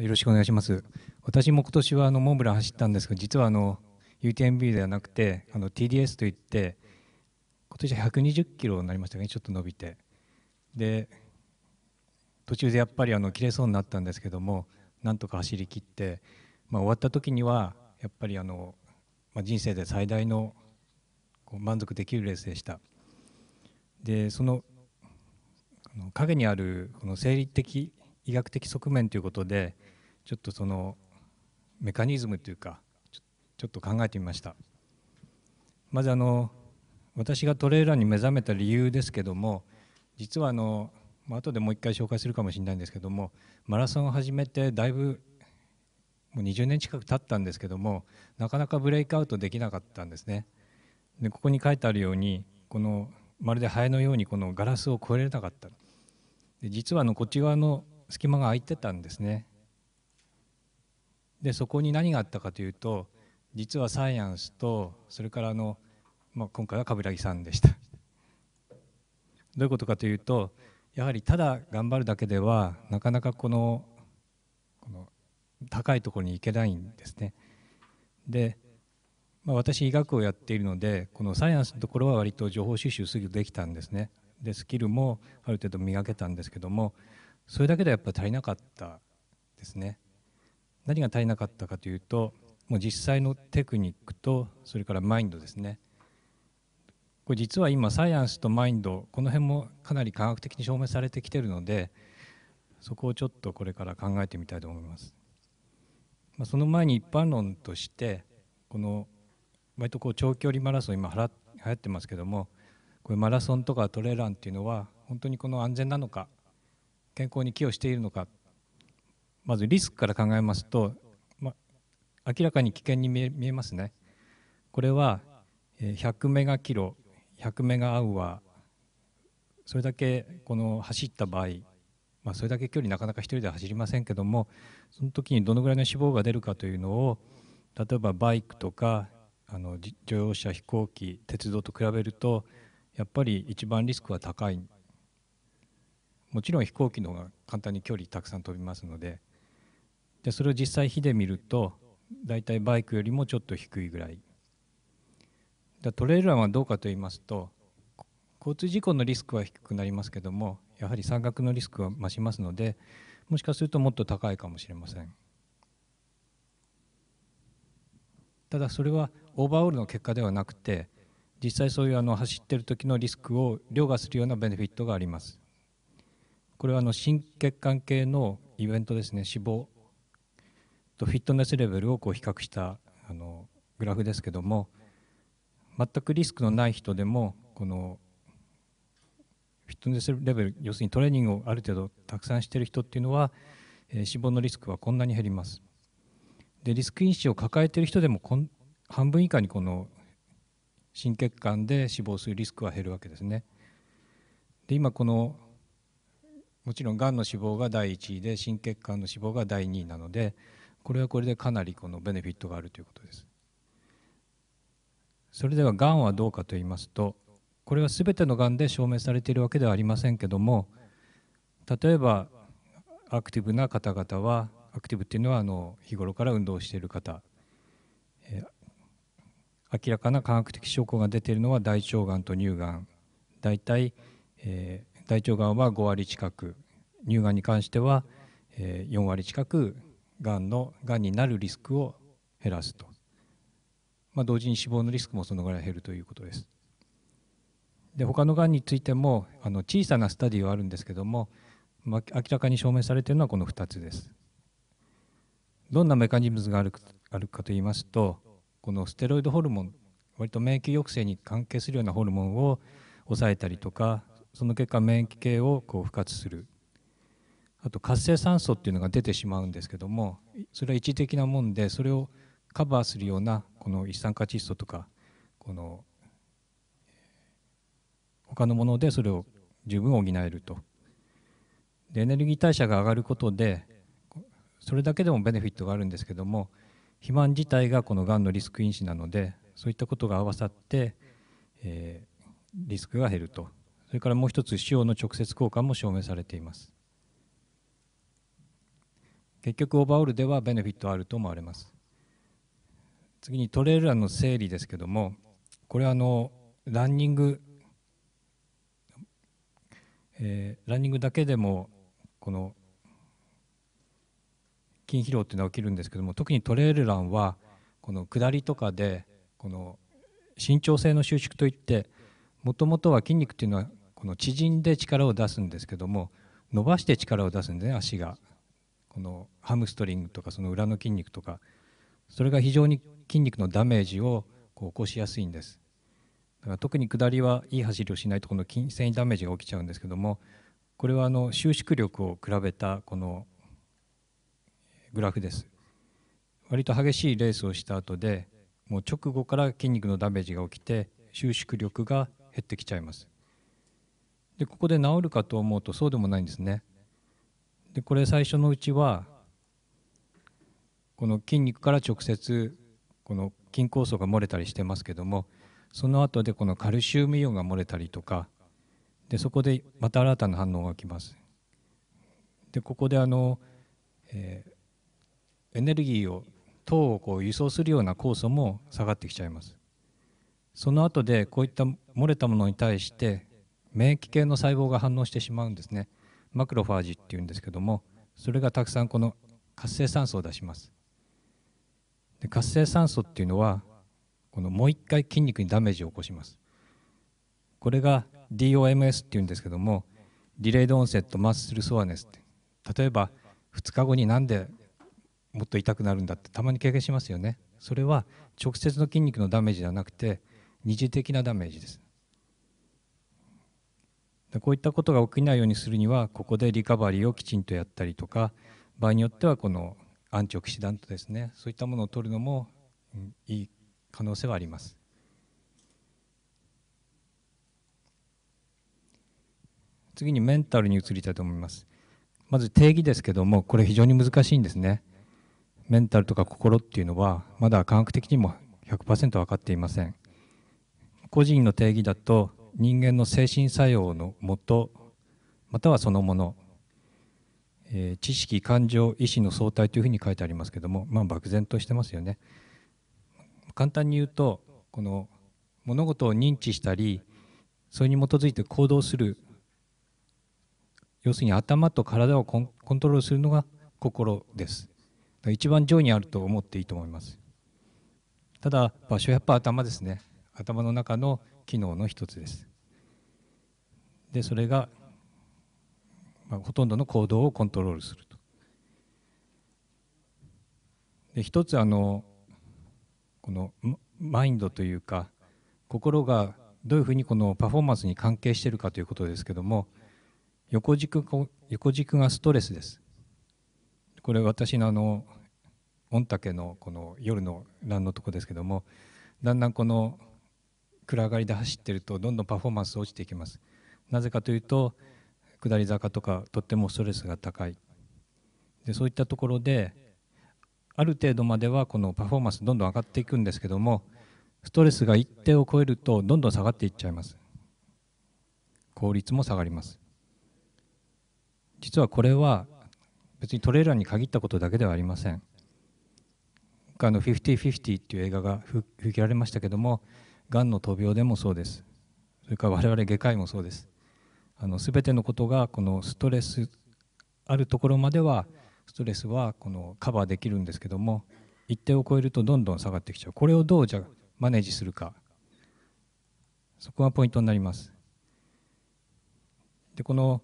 よろしくお願いします。私も今年はあのモンブラン走ったんですが、実はあの UTMB ではなくて、あの TDS といって、今年は120キロになりましたね、ちょっと伸びて。で、途中でやっぱりあの切れそうになったんですけども、なんとか走りきって、まあ、終わった時には、やっぱりあの、まあ、人生で最大の満足できるレースでした。で、その影にあるこの生理的医学的側面ということでちょっとそのメカニズムというかちょっと考えてみましたまずあの私がトレーラーに目覚めた理由ですけども実はあの後でもう一回紹介するかもしれないんですけどもマラソンを始めてだいぶもう20年近く経ったんですけどもなかなかブレイクアウトできなかったんですねでここに書いてあるようにこのまるでハエのようにこのガラスを越えれなかったで実はあのこっち側の隙間が空いてたんですねでそこに何があったかというと実はサイエンスとそれからあの、まあ、今回は冠城さんでしたどういうことかというとやはりただ頑張るだけではなかなかこのこの高いところに行けないんですねで、まあ、私医学をやっているのでこのサイエンスのところは割と情報収集すぐできたんですねでスキルもある程度磨けたんですけどもそれだけではやっぱり足りなかったですね何が足りなかったかというともう実際のテクニックとそれからマインドですねこれ実は今サイエンスとマインドこの辺もかなり科学的に証明されてきてるのでそこをちょっとこれから考えてみたいと思います、まあ、その前に一般論としてこの割とこう長距離マラソン今流行ってますけどもこれマラソンとかトレーランっていうのは本当にこの安全なのか健康に寄与しているのかまずリスクから考えますと、ま、明らかに危険に見えますねこれは100メガキロ100メガアウアそれだけこの走った場合、まあ、それだけ距離なかなか1人では走りませんけどもその時にどのぐらいの脂肪が出るかというのを例えばバイクとかあの乗用車飛行機鉄道と比べるとやっぱり一番リスクは高いもちろん飛行機の方が簡単に距離たくさん飛びますのででそれを実際火で見ると大体バイクよりもちょっと低いぐらいでトレイルランはどうかと言いますと交通事故のリスクは低くなりますけどもやはり山岳のリスクは増しますのでもしかするともっと高いかもしれませんただそれはオーバーオールの結果ではなくて実際そういうあの走ってる時のリスクを凌駕するようなベネフィットがありますこれはあの心血管系のイベントですね脂肪とフィットネスレベルをこう比較したあのグラフですけども全くリスクのない人でもこのフィットネスレベル要するにトレーニングをある程度たくさんしてる人っていうのは、え死亡のリスクはこんなに減りますでリスク因子を抱えてる人でもこん半分以下にこの心血管で死亡するリスクは減るわけですねで今このもちろんがんの死亡が第1位で心血管の死亡が第2位なのでこれはこれでかなりこのベネフィットがあるということですそれではがんはどうかと言いますとこれは全てのがんで証明されているわけではありませんけども例えばアクティブな方々はアクティブっていうのはあの日頃から運動している方、え明らかな科学的証拠が出ているのは大腸がんと乳がん大体、え大腸がんは5割近く乳がんに関しては4割近くがんのがんになるリスクを減らすと、まあ、同時に死亡のリスクもそのぐらい減るということです。で他のがんについてもあの小さなスタディはあるんですけども、明らかに証明されているのはこの2つです。どんなメカニズムがあるあるかと言いますとこのステロイドホルモン割と免疫抑制に関係するようなホルモンを抑えたりとかその結果免疫系をこう不活するあと活性酸素っていうのが出てしまうんですけどもそれは一時的なもんでそれをカバーするようなこの一酸化窒素とかこの他のものでそれを十分補えるとでエネルギー代謝が上がることでそれだけでもベネフィットがあるんですけども肥満自体がこのがんのリスク因子なのでそういったことが合わさって、えー、リスクが減るとそれからもう一つ塩の直接交換も証明されています結局オーバーオールではベネフィットあると思われます次にトレイルランの整理ですけどもこれはあのランニング、えー、ランニングだけでもこの筋疲労っていうのは起きるんですけども特にトレイルランはこの下りとかでこの伸長性の収縮といってもともとは筋肉っていうのはこの縮んで力を出すんですけども伸ばして力を出すんでね足がこのハムストリングとかその裏の筋肉とかそれが非常に筋肉のダメージをこう起こしやすいんですだから特に下りはいい走りをしないとこの筋繊維ダメージが起きちゃうんですけどもこれはあの収縮力を比べたこのグラフです割と激しいレースをした後でもう直後から筋肉のダメージが起きて収縮力が減ってきちゃいますでここで治るかと思うとそうでもないんですねでこれ最初のうちはこの筋肉から直接この筋酵素が漏れたりしてますけどもその後でこのカルシウムイオンが漏れたりとかでそこでまた新たな反応が起きますでここであの、えー、エネルギーを糖をこう輸送するような酵素も下がってきちゃいますその後でこういった漏れたものに対して免疫系の細胞が反応してしまうんですねマクロファージっていうんですけどもそれがたくさんこの活性酸素を出しますで活性酸素っていうのはこのもう一回筋肉にダメージを起こしますこれが DOMS っていうんですけどもディレイドオンセットマッスルソアネスって例えば2日後になんでもっと痛くなるんだってたまに経験しますよねそれは直接の筋肉のダメージではなくて二次的なダメージですでこういったことが起きないようにするにはここでリカバリーをきちんとやったりとか場合によってはこのアンチオキシダントですねそういったものを取るのもいい可能性はあります。次にメンタルに移りたいと思います。まず定義ですけどもこれ非常に難しいんですね。メンタルとか心っていうのはまだ科学的にも100%分かっていません。個人の定義だと人間の精神作用のもとまたはそのもの、えー、知識感情意志の相対というふうに書いてありますけども、まあ、漠然としてますよね。簡単に言うとこの物事を認知したりそれに基づいて行動する要するに頭と体をコントロールするのが心です一番上にあると思っていいと思いますただ場所はやっぱ頭ですね頭の中の機能の一つです。でそれが、まあ、ほとんどの行動をコントロールすると。で一つあのこのマインドというか心がどういうふうにこのパフォーマンスに関係しているかということですけども横軸横軸がストレスです。これ私のあの御嶽のこの夜の欄のとこですけどもだんだんこの暗がりで走ってるとどんどんパフォーマンス落ちていきますなぜかというと下り坂とかとってもストレスが高いでそういったところである程度まではこのパフォーマンスどんどん上がっていくんですけどもストレスが一定を超えるとどんどん下がっていっちゃいます効率も下がります実はこれは別にトレーラーに限ったことだけではありませんあの「50/50」っていう映画が吹き切られましたけどもがんの闘病でもそうですそれから我々外科医もそうですあの全てのことがこのストレスあるところまではストレスはこのカバーできるんですけども一定を超えるとどんどん下がってきちゃうこれをどうじゃマネージするかそこがポイントになりますでこの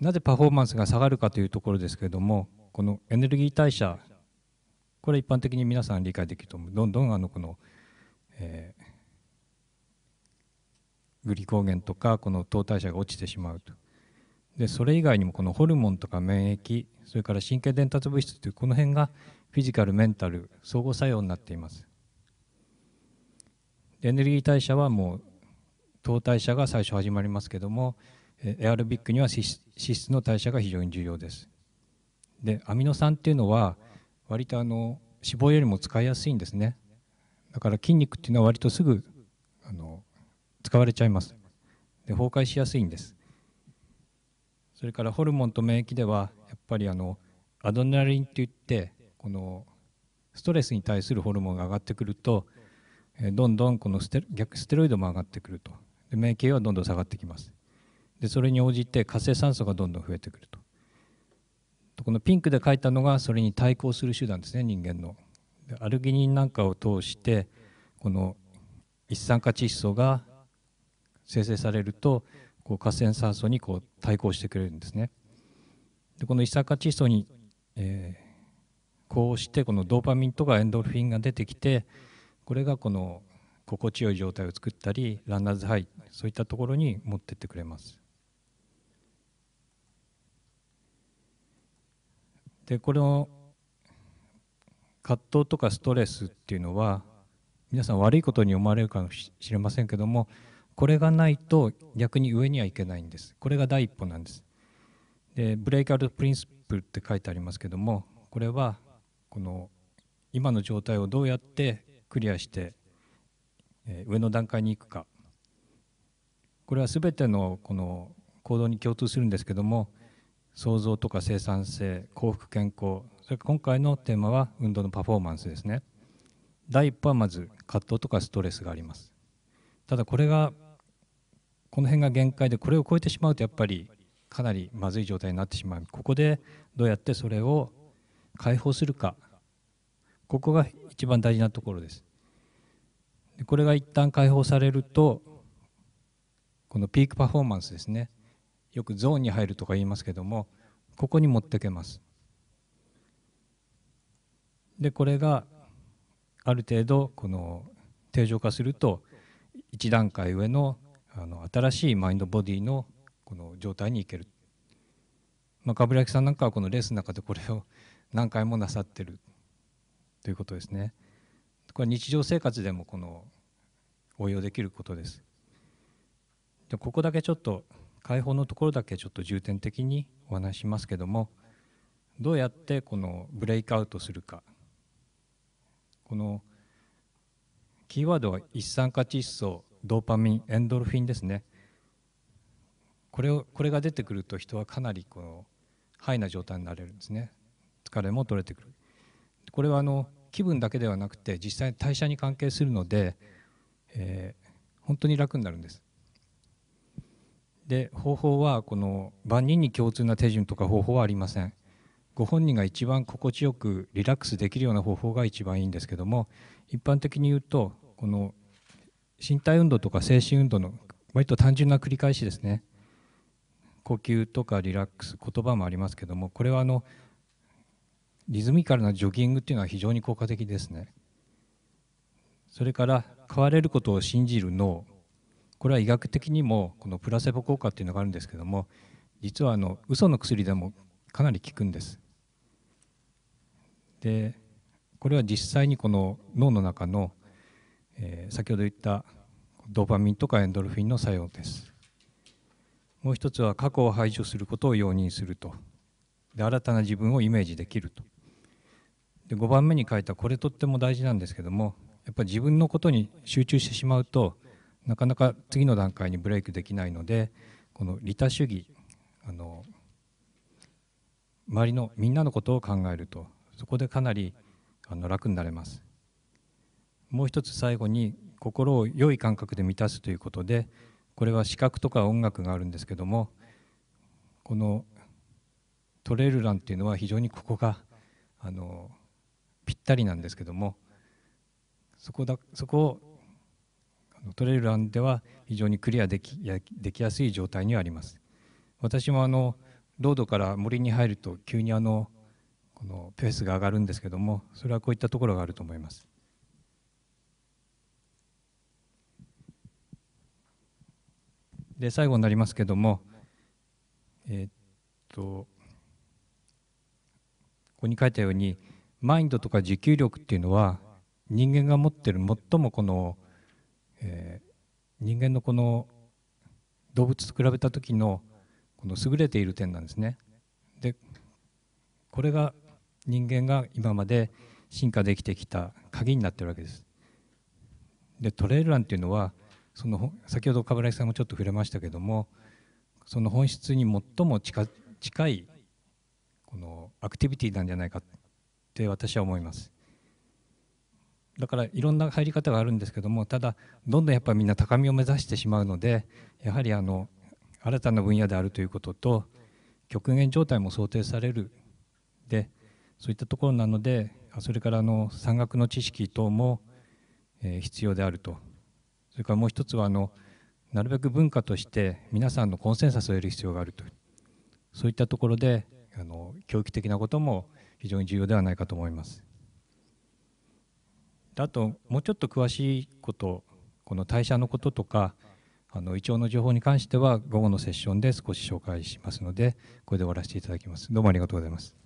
なぜパフォーマンスが下がるかというところですけれどもこのエネルギー代謝これ一般的に皆さん理解できると思うどんどんあのこの、えグリコーゲンとかこの糖代謝が落ちてしまうとでそれ以外にもこのホルモンとか免疫それから神経伝達物質というこの辺がフィジカルメンタル相互作用になっていますエネルギー代謝はもう糖代謝が最初始まりますけどもエアロビックには脂質の代謝が非常に重要ですでアミノ酸っていうのは割とあの脂肪よりも使いやすいんですねだから筋肉っていうのは割とすぐ使われちゃいますで崩壊しやすいんですそれからホルモンと免疫ではやっぱりあのアドレナリンっていってこのストレスに対するホルモンが上がってくるとどんどんこのステ逆ステロイドも上がってくるとで免疫はどんどん下がってきますでそれに応じて活性酸素がどんどん増えてくるとこのピンクで書いたのがそれに対抗する手段ですね人間のアルギニンなんかを通してこの一酸化窒素が生成されるとこう活性酸素にこう対抗してくれるんですね。でこの一酸化窒素に、えー、こうしてこのドーパミンとかエンドルフィンが出てきてこれがこの心地よい状態を作ったりランナーズハイそういったところに持ってってくれます。でこの葛藤とかストレスっていうのは皆さん悪いことに思われるかもしれませんけどもこれがないと逆に上にはいけないんですこれが第一歩なんですでブレイクアウトプリンスプルって書いてありますけどもこれはこの今の状態をどうやってクリアして、え上の段階に行くかこれは全てのこの行動に共通するんですけども創造とか生産性幸福健康それから今回のテーマは運動のパフォーマンスですね第一歩はまず葛藤とかストレスがありますただこれがこの辺が限界でこれを超えてしまうとやっぱりかなりまずい状態になってしまうここでどうやってそれを解放するかここが一番大事なところですでこれが一旦解放されるとこのピークパフォーマンスですねよくゾーンに入るとか言いますけどもここに持ってけますでこれがある程度この定常化すると1段階上のあの新しいマインドボディのこの状態にいける、まあ、冠城さんなんかはこのレースの中でこれを何回もなさってるということですねこれ日常生活でもこの応用できることですでここだけちょっと解放のところだけちょっと重点的にお話しますけどもどうやってこのブレイクアウトするかこのキーワードは一酸化窒素ドーパミンエンドルフィンですねこれをこれが出てくると人はかなりこのハイな状態になれるんですね疲れも取れてくるこれはあの気分だけではなくて実際に代謝に関係するので、えー、本当に楽になるんですで方法はこの万人に共通な手順とか方法はありませんご本人が一番心地よくリラックスできるような方法が一番いいんですけども一般的に言うとこの身体運動とか精神運動の割と単純な繰り返しですね呼吸とかリラックス言葉もありますけどもこれはあのリズミカルなジョギングっていうのは非常に効果的ですねそれから変われることを信じる脳これは医学的にもこのプラセボ効果っていうのがあるんですけども実はあの嘘の薬でもかなり効くんですでこれは実際にこの脳の中のえー、先ほど言ったドーパミンとかエンドルフィンの作用ですもう一つは過去を排除することを容認するとで新たな自分をイメージできるとで5番目に書いたこれとっても大事なんですけどもやっぱり自分のことに集中してしまうとなかなか次の段階にブレイクできないのでこの利他主義あの周りのみんなのことを考えるとそこでかなりあの楽になれますもう一つ最後に心を良い感覚で満たすということでこれは視覚とか音楽があるんですけどもこのトレルランっていうのは非常にここがあのぴったりなんですけどもそこだそこをトレルランでは非常にクリアできできやすい状態にはあります。私もあのロードから森に入ると急にあのこのペースが上がるんですけどもそれはこういったところがあると思います。で最後になりますけどもえっとここに書いたようにマインドとか持久力っていうのは人間が持ってる最もこの、えー、人間のこの動物と比べた時のこの優れている点なんですね。でこれが人間が今まで進化できてきた鍵になってるわけです。でトレイルランっていうのはその先ほど冠城さんもちょっと触れましたけどもその本質に最も近いこのアクティビティなんじゃないかって私は思います。だからいろんな入り方があるんですけどもただどんどんやっぱりみんな高みを目指してしまうのでやはりあの新たな分野であるということと極限状態も想定されるでそういったところなのでそれからあの山岳の知識等も必要であるとそれからもう一つはあのなるべく文化として皆さんのコンセンサスを得る必要があるとそういったところであの教育的なことも非常に重要ではないかと思います。あともうちょっと詳しいことこの代謝のこととかあの胃腸の情報に関しては午後のセッションで少し紹介しますのでこれで終わらせていただきますどうもありがとうございます